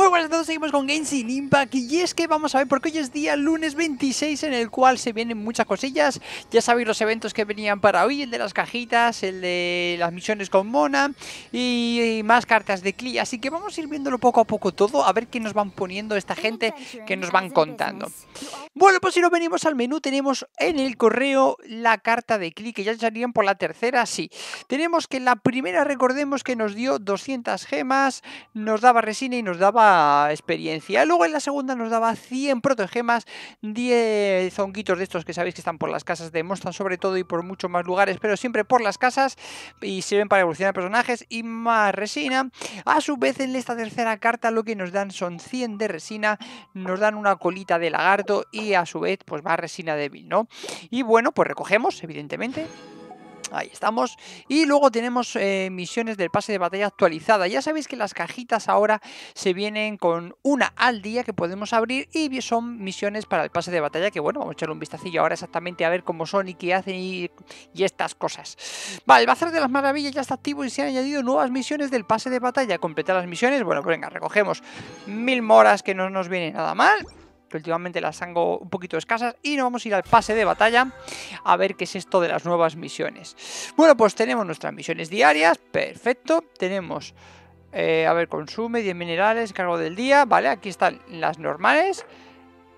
Muy buenas todos, seguimos con Games in Impact y es que vamos a ver porque hoy es día lunes 26 en el cual se vienen muchas cosillas Ya sabéis los eventos que venían para hoy, el de las cajitas, el de las misiones con Mona y, más cartas de Klee Así que vamos a ir viéndolo poco a poco todo, a ver qué nos van poniendo esta gente que nos van contando Bueno, pues si nos venimos al menú tenemos en el correo la carta de Klee que ya salían por la tercera, sí Tenemos que la primera recordemos que nos dio 200 gemas, nos daba resina y nos daba experiencia. Luego en la segunda nos daba 100 protegemas 10 zonquitos de estos que sabéis que están por las casas de sobre todo y por muchos más lugares, pero siempre por las casas y sirven para evolucionar personajes y más resina. A su vez en esta tercera carta lo que nos dan son 100 de resina, nos dan una colita de lagarto y a su vez pues más resina débil, ¿no? Y bueno, pues recogemos, evidentemente, Ahí estamos. Y luego tenemos eh, misiones del pase de batalla actualizada. Ya sabéis que las cajitas ahora se vienen con una al día que podemos abrir y son misiones para el pase de batalla que bueno, vamos a echarle un vistacillo ahora exactamente a ver cómo son y qué hacen y, estas cosas. Vale, el Bazar de las Maravillas ya está activo y se han añadido nuevas misiones del pase de batalla. Completar las misiones, bueno, pues venga, recogemos mil moras que no nos viene nada mal que últimamente las tengo un poquito escasas. Y nos vamos a ir al pase de batalla a ver qué es esto de las nuevas misiones. Bueno, pues tenemos nuestras misiones diarias, perfecto. Tenemos, eh, a ver, consume 10 minerales, cargo del día, ¿vale? Aquí están las normales.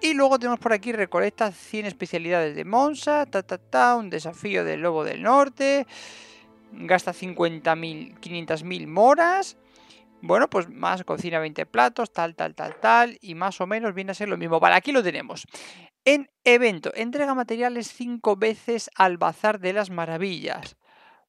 Y luego tenemos por aquí recolecta 100 especialidades de Monza, ta, ta, ta, un desafío del Lobo del Norte, gasta 50.000, 500.000 moras, bueno, pues más cocina 20 platos, tal, tal, tal, tal, y más o menos viene a ser lo mismo. Vale, aquí lo tenemos. En evento, entrega materiales cinco veces al Bazar de las Maravillas.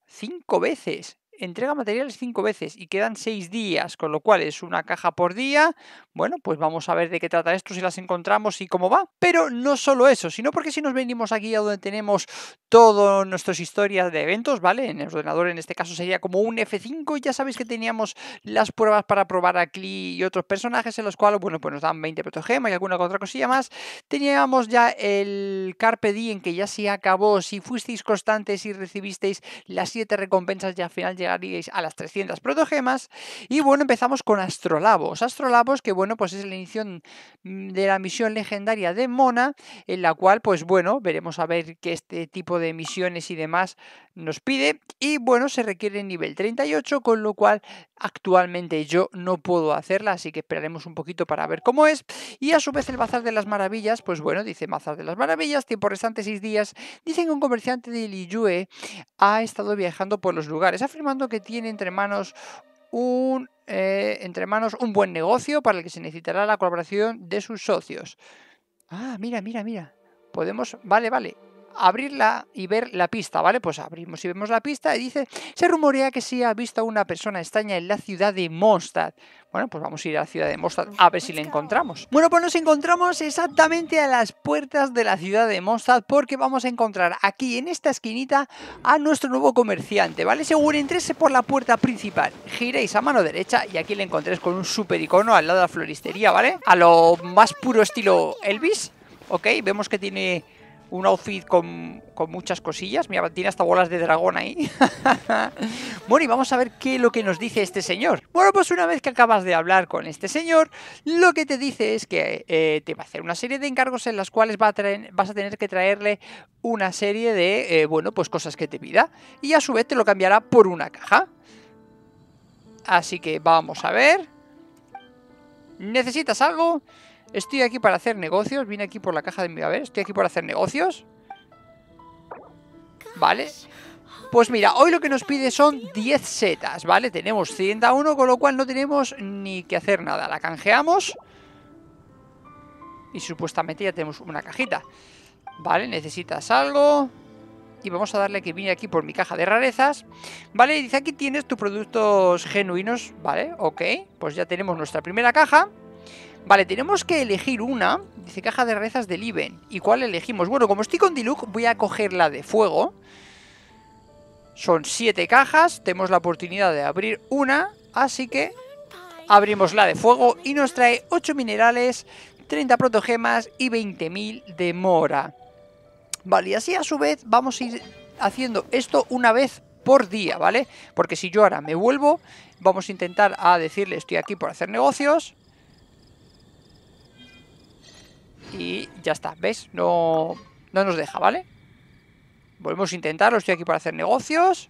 Cinco veces entrega materiales cinco veces y quedan seis días, con lo cual es una caja por día. Bueno, pues vamos a ver de qué trata esto, si las encontramos y cómo va. Pero no solo eso, sino porque si nos venimos aquí a donde tenemos todas nuestras historias de eventos, ¿vale? En el ordenador en este caso sería como un F5, ya sabéis que teníamos las pruebas para probar a Klee y otros personajes en los cuales, bueno, pues nos dan 20 protogemas y alguna otra cosilla más. Teníamos ya el Carpe Diem que ya se acabó, si fuisteis constantes y recibisteis las 7 recompensas ya al final ya llegaríais a las 300 protogemas. Y bueno, empezamos con Astrolabos. Astrolabos, que bueno, pues es la inicio mm, de la misión legendaria de Mona, en la cual, pues bueno, veremos a ver qué este tipo de misiones y demás nos pide. Y bueno, se requiere nivel 38, con lo cual actualmente yo no puedo hacerla, así que esperaremos un poquito para ver cómo es. Y a su vez el Bazar de las Maravillas, pues bueno, dice Bazar de las Maravillas, tiempo restante 6 días. Dicen que un comerciante de Liyue ha estado viajando por los lugares, afirmando que tiene entre manos un, eh, entre manos un buen negocio para el que se necesitará la colaboración de sus socios. Ah, mira, mira, mira. Podemos... Vale, vale abrirla y ver la pista, ¿vale? Pues abrimos y vemos la pista y dice, se rumorea que se ha visto a una persona extraña en la ciudad de Mondstadt. Bueno, pues vamos a ir a la ciudad de Mondstadt a ver si la encontramos. Bueno, pues nos encontramos exactamente a las puertas de la ciudad de Mondstadt porque vamos a encontrar aquí en esta esquinita a nuestro nuevo comerciante, ¿vale? Según entrese por la puerta principal, giréis a mano derecha y aquí le encontréis con un super icono al lado de la floristería, ¿vale? A lo más puro estilo Elvis. Ok, vemos que tiene un outfit con, muchas cosillas. Mira, tiene hasta bolas de dragón ahí. bueno, y vamos a ver qué es lo que nos dice este señor. Bueno, pues una vez que acabas de hablar con este señor, lo que te dice es que eh, te va a hacer una serie de encargos en las cuales vas a tener que traerle una serie de, eh, bueno, pues cosas que te pida. Y a su vez te lo cambiará por una caja. Así que vamos a ver. ¿Necesitas algo? Estoy aquí para hacer negocios. Vine aquí por la caja de mi... A ver, estoy aquí para hacer negocios. Vale. Pues mira, hoy lo que nos pide son 10 setas, ¿vale? Tenemos 101, con lo cual no tenemos ni que hacer nada. La canjeamos. Y supuestamente ya tenemos una cajita. Vale, necesitas algo y vamos a darle que vine aquí por mi caja de rarezas. Vale, dice aquí tienes tus productos genuinos, vale, ok, pues ya tenemos nuestra primera caja. Vale, tenemos que elegir una. Dice caja de rezas de Liven. ¿Y cuál elegimos? Bueno, como estoy con Diluc, voy a coger la de fuego. Son siete cajas. Tenemos la oportunidad de abrir una. Así que abrimos la de fuego y nos trae 8 minerales, 30 protogemas y 20.000 de mora. Vale, y así a su vez vamos a ir haciendo esto una vez por día, ¿vale? Porque si yo ahora me vuelvo, vamos a intentar a decirle estoy aquí por hacer negocios. y ya está, ¿ves? No, no nos deja, ¿vale? Volvemos a intentarlo, estoy aquí para hacer negocios.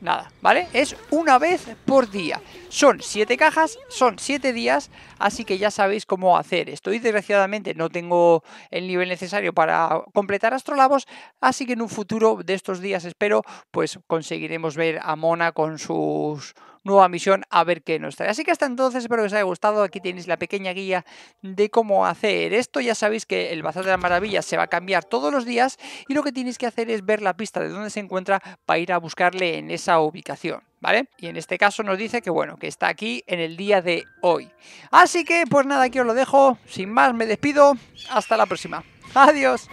Nada, ¿vale? Es una vez por día. Son siete cajas, son siete días, así que ya sabéis cómo hacer esto. Y desgraciadamente no tengo el nivel necesario para completar astrolabos, así que en un futuro de estos días espero, pues conseguiremos ver a Mona con sus nueva misión a ver qué nos trae. Así que hasta entonces espero que os haya gustado. Aquí tenéis la pequeña guía de cómo hacer esto. Ya sabéis que el Bazar de la maravilla se va a cambiar todos los días y lo que tenéis que hacer es ver la pista de dónde se encuentra para ir a buscarle en esa ubicación. ¿Vale? Y en este caso nos dice que bueno, que está aquí en el día de hoy. Así que pues nada, aquí os lo dejo. Sin más, me despido. Hasta la próxima. Adiós.